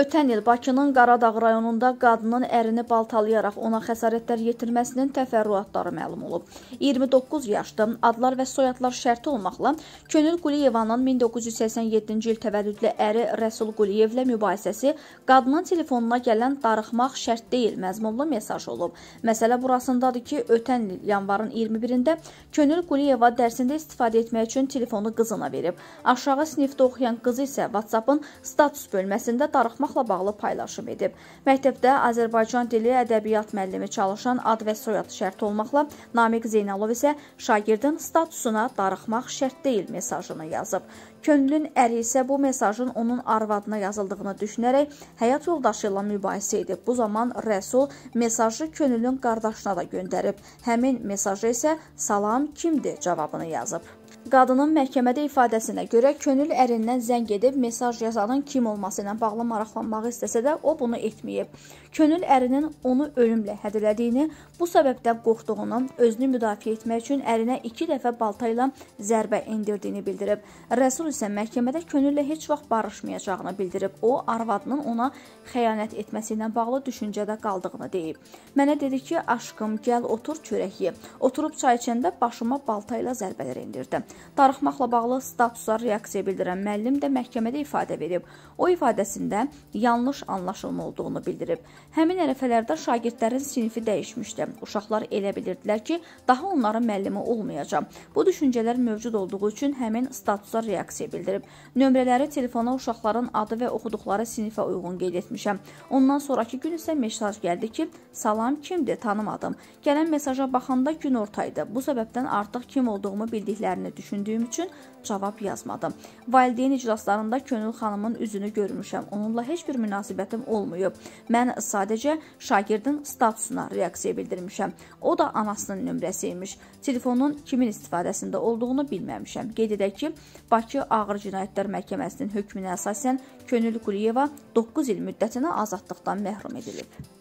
Ötən il Bakının Qaradağ rayonunda qadının ərini baltalayaraq ona xəsarətlər yetirməsinin təfərrüatları məlum olub. 29 yaşlı adlar və soyadlar şərti olmaqla Könül Quliyevanın 1987-ci il təvəllüdlü əri Rəsul Quliyevlə mübahisəsi qadının telefonuna gələn darıxmaq şərt deyil məzmunlu mesaj olub. Məsələ burasındadır ki, ötən il yanvarın 21-də Könül Quliyeva dərsində istifadə etmək üçün telefonu qızına verib. Aşağı sinifdə oxuyan qızı isə WhatsApp-ın status bölməsində darıxmaq yaratmaqla bağlı paylaşım edib. Məktəbdə Azərbaycan dili ədəbiyyat müəllimi çalışan ad və soyad şərt olmaqla Namiq Zeynalov isə şagirdin statusuna darıxmaq şərt deyil mesajını yazıb. Könlün əri isə bu mesajın onun arvadına yazıldığını düşünərək həyat yoldaşı ilə mübahisə edib. Bu zaman Rəsul mesajı könlün qardaşına da göndərib. Həmin mesajı isə salam kimdir cavabını yazıb. Qadının məhkəmədə ifadəsinə görə könül ərindən zəng edib mesaj yazanın kim olması ilə bağlı maraqlanmağı istəsə də o bunu etməyib. Könül ərinin onu ölümlə hədələdiyini, bu səbəbdən qorxduğunu, özünü müdafiə etmək üçün ərinə 2 dəfə balta ilə zərbə endirdiyini bildirib. Rəsul isə məhkəmədə könüllə heç vaxt barışmayacağını bildirib. O, arvadının ona xəyanət etməsi ilə bağlı düşüncədə qaldığını deyib. Mənə dedi ki, aşkım, gəl otur çörək ye. Oturub çay içəndə başıma balta ilə zərbələr endirdi. Darıxmaqla bağlı statusa reaksiya bildirən müəllim də məhkəmədə ifadə verib. O ifadəsində yanlış anlaşılma olduğunu bildirib. Həmin ərəfələrdə şagirdlərin sinifi dəyişmişdi. Uşaqlar elə bilirdilər ki, daha onların müəllimi olmayacaq. Bu düşüncələr mövcud olduğu üçün həmin statusa reaksiya bildirib. Nömrələri telefona uşaqların adı və oxuduqları sinifə uyğun qeyd etmişəm. Ondan sonrakı gün isə mesaj gəldi ki, salam kimdir, tanımadım. Gələn mesaja baxanda gün ortaydı. Bu səbəbdən artıq kim olduğumu bildiklərini düşündüm düşündüyüm üçün cavab yazmadım. Valideyn iclaslarında Könül xanımın üzünü görmüşəm. Onunla heç bir münasibətim olmayıb. Mən sadəcə şagirdin statusuna reaksiya bildirmişəm. O da anasının nömrəsi imiş. Telefonun kimin istifadəsində olduğunu bilməmişəm. Qeyd edək ki, Bakı Ağır Cinayətlər Məhkəməsinin hökmünə əsasən Könül Quliyeva 9 il müddətinə azadlıqdan məhrum edilib.